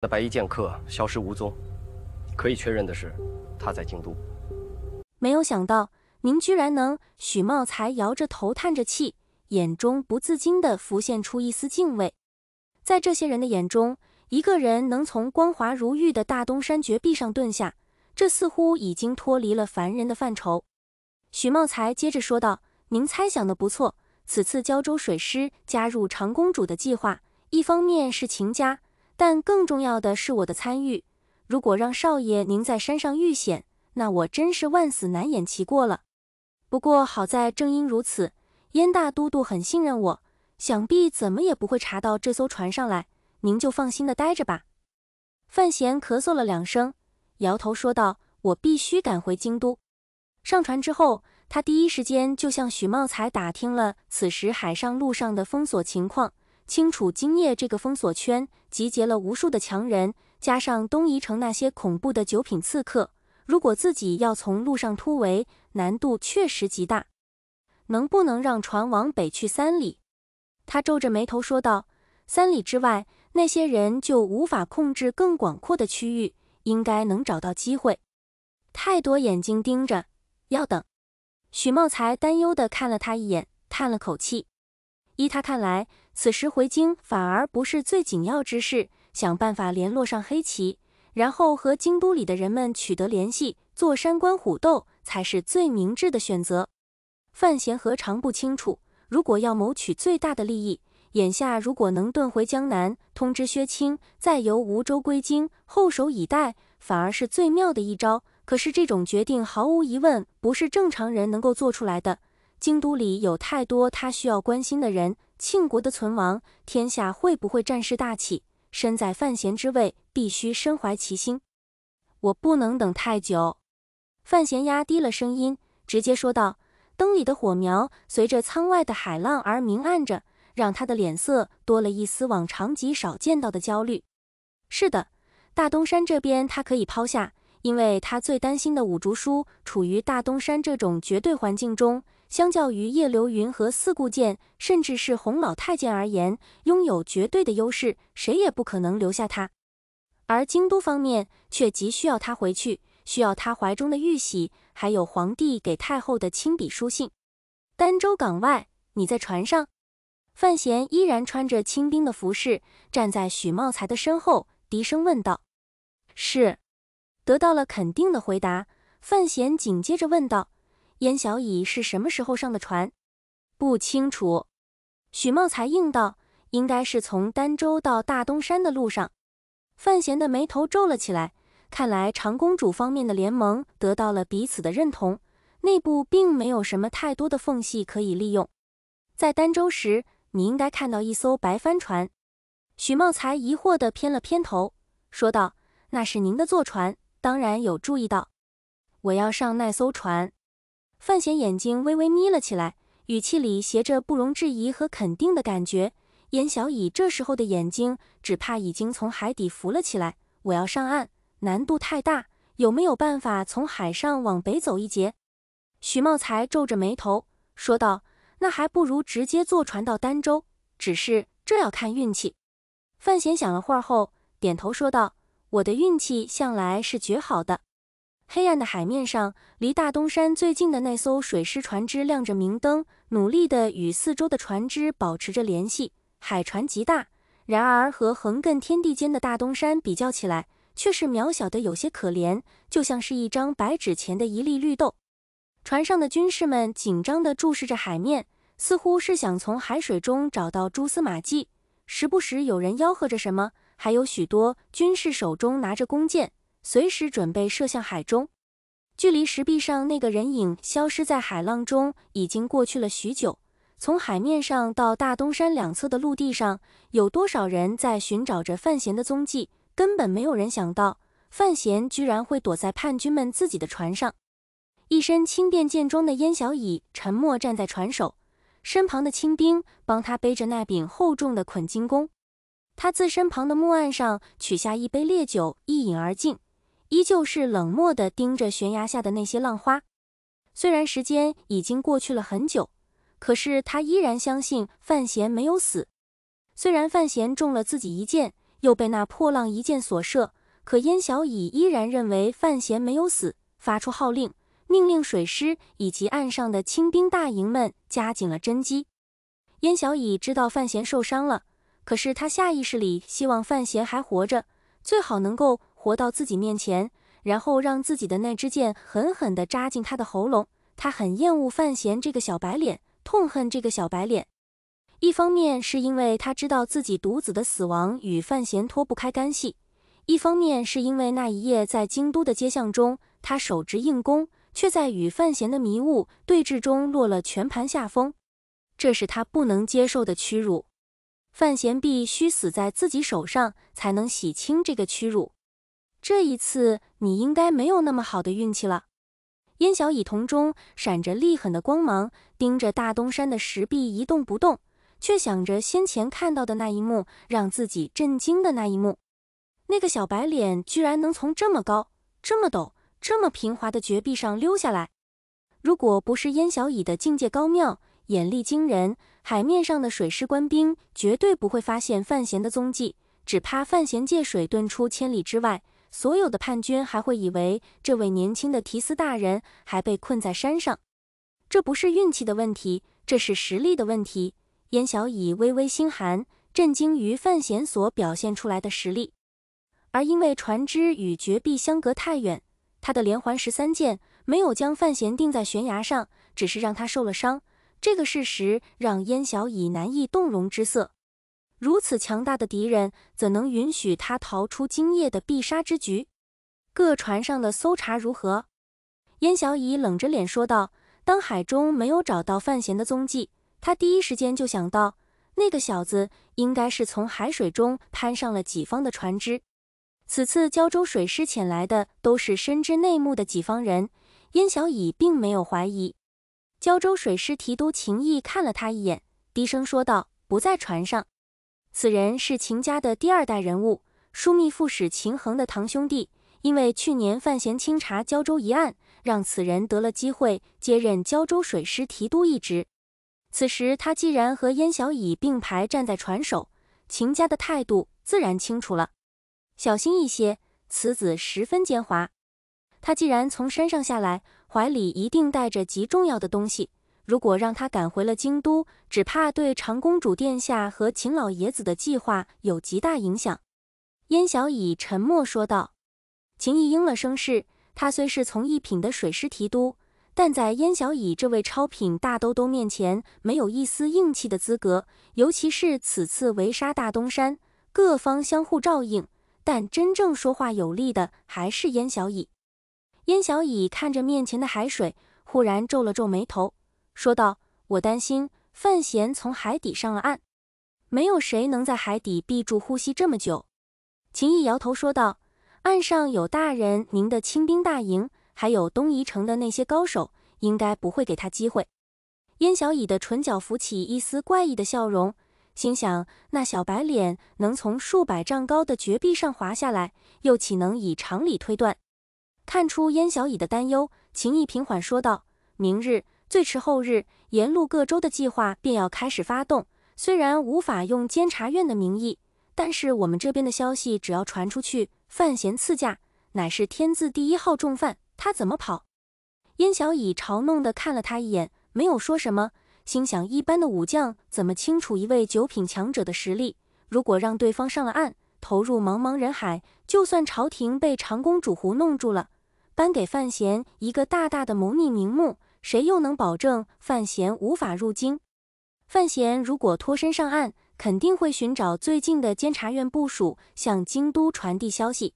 的白衣剑客消失无踪，可以确认的是，他在京都。没有想到，您居然能。许茂才摇着头叹着气，眼中不自禁地浮现出一丝敬畏。在这些人的眼中，一个人能从光滑如玉的大东山绝壁上遁下，这似乎已经脱离了凡人的范畴。许茂才接着说道：“您猜想的不错，此次胶州水师加入长公主的计划，一方面是秦家。”但更重要的是我的参与。如果让少爷您在山上遇险，那我真是万死难掩其过了。不过好在正因如此，燕大都督很信任我，想必怎么也不会查到这艘船上来。您就放心的待着吧。范闲咳嗽了两声，摇头说道：“我必须赶回京都。”上船之后，他第一时间就向许茂才打听了此时海上路上的封锁情况，清楚今夜这个封锁圈。集结了无数的强人，加上东夷城那些恐怖的九品刺客，如果自己要从路上突围，难度确实极大。能不能让船往北去三里？他皱着眉头说道：“三里之外，那些人就无法控制更广阔的区域，应该能找到机会。”太多眼睛盯着，要等。许茂才担忧的看了他一眼，叹了口气。依他看来。此时回京反而不是最紧要之事，想办法联络上黑旗，然后和京都里的人们取得联系，坐山观虎斗才是最明智的选择。范闲何尝不清楚，如果要谋取最大的利益，眼下如果能遁回江南，通知薛青，再由吴州归京，后手以待，反而是最妙的一招。可是这种决定毫无疑问不是正常人能够做出来的。京都里有太多他需要关心的人。庆国的存亡，天下会不会战事大起？身在范闲之位，必须身怀其心。我不能等太久。范闲压低了声音，直接说道：“灯里的火苗随着舱外的海浪而明暗着，让他的脸色多了一丝往常极少见到的焦虑。”是的，大东山这边他可以抛下，因为他最担心的五竹叔处于大东山这种绝对环境中。相较于叶流云和四顾剑，甚至是洪老太监而言，拥有绝对的优势，谁也不可能留下他。而京都方面却急需要他回去，需要他怀中的玉玺，还有皇帝给太后的亲笔书信。儋州港外，你在船上？范闲依然穿着清兵的服饰，站在许茂才的身后，低声问道：“是。”得到了肯定的回答，范闲紧接着问道。燕小乙是什么时候上的船？不清楚。许茂才应道：“应该是从儋州到大东山的路上。”范闲的眉头皱了起来。看来长公主方面的联盟得到了彼此的认同，内部并没有什么太多的缝隙可以利用。在儋州时，你应该看到一艘白帆船。许茂才疑惑地偏了偏头，说道：“那是您的坐船，当然有注意到。我要上那艘船。”范闲眼睛微微眯了起来，语气里携着不容置疑和肯定的感觉。严小乙这时候的眼睛只怕已经从海底浮了起来。我要上岸，难度太大，有没有办法从海上往北走一截？许茂才皱着眉头说道：“那还不如直接坐船到儋州，只是这要看运气。”范闲想了会儿后，点头说道：“我的运气向来是绝好的。”黑暗的海面上，离大东山最近的那艘水师船只亮着明灯，努力地与四周的船只保持着联系。海船极大，然而和横亘天地间的大东山比较起来，却是渺小的有些可怜，就像是一张白纸前的一粒绿豆。船上的军士们紧张地注视着海面，似乎是想从海水中找到蛛丝马迹。时不时有人吆喝着什么，还有许多军士手中拿着弓箭。随时准备射向海中。距离石壁上那个人影消失在海浪中已经过去了许久。从海面上到大东山两侧的陆地上，有多少人在寻找着范闲的踪迹？根本没有人想到，范闲居然会躲在叛军们自己的船上。一身轻便健装的燕小乙沉默站在船首，身旁的清兵帮他背着那柄厚重的捆金弓。他自身旁的木案上取下一杯烈酒，一饮而尽。依旧是冷漠地盯着悬崖下的那些浪花。虽然时间已经过去了很久，可是他依然相信范闲没有死。虽然范闲中了自己一箭，又被那破浪一箭所射，可燕小乙依然认为范闲没有死，发出号令，命令水师以及岸上的清兵大营们加紧了侦缉。燕小乙知道范闲受伤了，可是他下意识里希望范闲还活着，最好能够。活到自己面前，然后让自己的那支箭狠狠地扎进他的喉咙。他很厌恶范闲这个小白脸，痛恨这个小白脸。一方面是因为他知道自己独子的死亡与范闲脱不开干系；一方面是因为那一夜在京都的街巷中，他手执硬弓，却在与范闲的迷雾对峙中落了全盘下风，这是他不能接受的屈辱。范闲必须死在自己手上，才能洗清这个屈辱。这一次你应该没有那么好的运气了。燕小乙瞳中闪着厉狠的光芒，盯着大东山的石壁一动不动，却想着先前看到的那一幕，让自己震惊的那一幕。那个小白脸居然能从这么高、这么陡、这么平滑的绝壁上溜下来。如果不是燕小乙的境界高妙，眼力惊人，海面上的水师官兵绝对不会发现范闲的踪迹，只怕范闲借水遁出千里之外。所有的叛军还会以为这位年轻的提斯大人还被困在山上，这不是运气的问题，这是实力的问题。燕小乙微微心寒，震惊于范闲所表现出来的实力。而因为船只与绝壁相隔太远，他的连环十三箭没有将范闲钉在悬崖上，只是让他受了伤。这个事实让燕小乙难以动容之色。如此强大的敌人，怎能允许他逃出今夜的必杀之局？各船上的搜查如何？燕小乙冷着脸说道。当海中没有找到范闲的踪迹，他第一时间就想到，那个小子应该是从海水中攀上了己方的船只。此次胶州水师遣来的都是深知内幕的己方人，燕小乙并没有怀疑。胶州水师提督秦毅看了他一眼，低声说道：“不在船上。”此人是秦家的第二代人物，枢密副使秦衡的堂兄弟。因为去年范闲清查胶州一案，让此人得了机会接任胶州水师提督一职。此时他既然和燕小乙并排站在船首，秦家的态度自然清楚了。小心一些，此子十分奸猾。他既然从山上下来，怀里一定带着极重要的东西。如果让他赶回了京都，只怕对长公主殿下和秦老爷子的计划有极大影响。燕小乙沉默说道。秦毅应了声是。他虽是从一品的水师提督，但在燕小乙这位超品大都督面前，没有一丝硬气的资格。尤其是此次围杀大东山，各方相互照应，但真正说话有力的还是燕小乙。燕小乙看着面前的海水，忽然皱了皱眉头。说道：“我担心范闲从海底上了岸，没有谁能在海底闭住呼吸这么久。”秦毅摇头说道：“岸上有大人，您的亲兵大营，还有东夷城的那些高手，应该不会给他机会。”燕小乙的唇角浮起一丝怪异的笑容，心想：“那小白脸能从数百丈高的绝壁上滑下来，又岂能以常理推断？”看出燕小乙的担忧，秦毅平缓说道：“明日。”最迟后日，沿路各州的计划便要开始发动。虽然无法用监察院的名义，但是我们这边的消息只要传出去，范闲赐驾乃是天字第一号重犯，他怎么跑？燕小乙嘲弄地看了他一眼，没有说什么，心想：一般的武将怎么清楚一位九品强者的实力？如果让对方上了岸，投入茫茫人海，就算朝廷被长公主胡弄住了，颁给范闲一个大大的谋逆名目。谁又能保证范闲无法入京？范闲如果脱身上岸，肯定会寻找最近的监察院部署，向京都传递消息。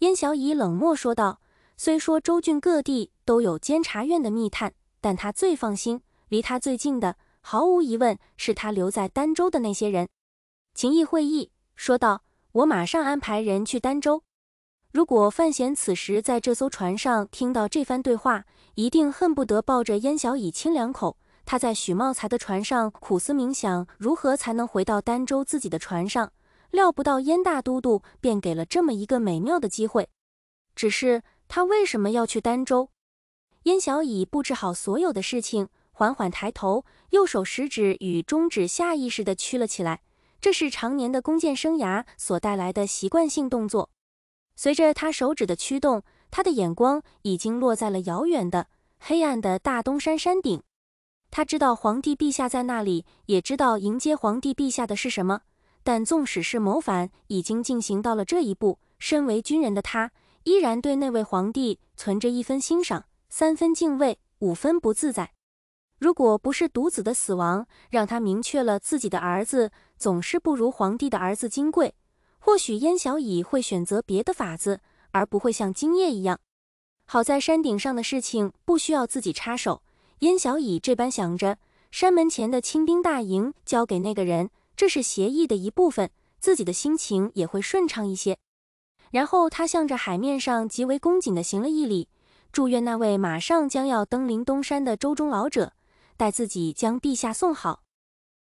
燕小乙冷漠说道：“虽说州郡各地都有监察院的密探，但他最放心，离他最近的，毫无疑问是他留在儋州的那些人。”秦义会意说道：“我马上安排人去儋州。”如果范闲此时在这艘船上听到这番对话，一定恨不得抱着燕小乙亲两口。他在许茂才的船上苦思冥想，如何才能回到儋州自己的船上，料不到燕大都督便给了这么一个美妙的机会。只是他为什么要去儋州？燕小乙布置好所有的事情，缓缓抬头，右手食指与中指下意识地屈了起来，这是常年的弓箭生涯所带来的习惯性动作。随着他手指的驱动，他的眼光已经落在了遥远的黑暗的大东山山顶。他知道皇帝陛下在那里，也知道迎接皇帝陛下的是什么。但纵使是谋反，已经进行到了这一步，身为军人的他依然对那位皇帝存着一分欣赏、三分敬畏、五分不自在。如果不是独子的死亡，让他明确了自己的儿子总是不如皇帝的儿子金贵。或许燕小乙会选择别的法子，而不会像今夜一样。好在山顶上的事情不需要自己插手。燕小乙这般想着，山门前的清兵大营交给那个人，这是协议的一部分，自己的心情也会顺畅一些。然后他向着海面上极为恭谨地行了一礼，祝愿那位马上将要登临东山的周中老者，代自己将陛下送好。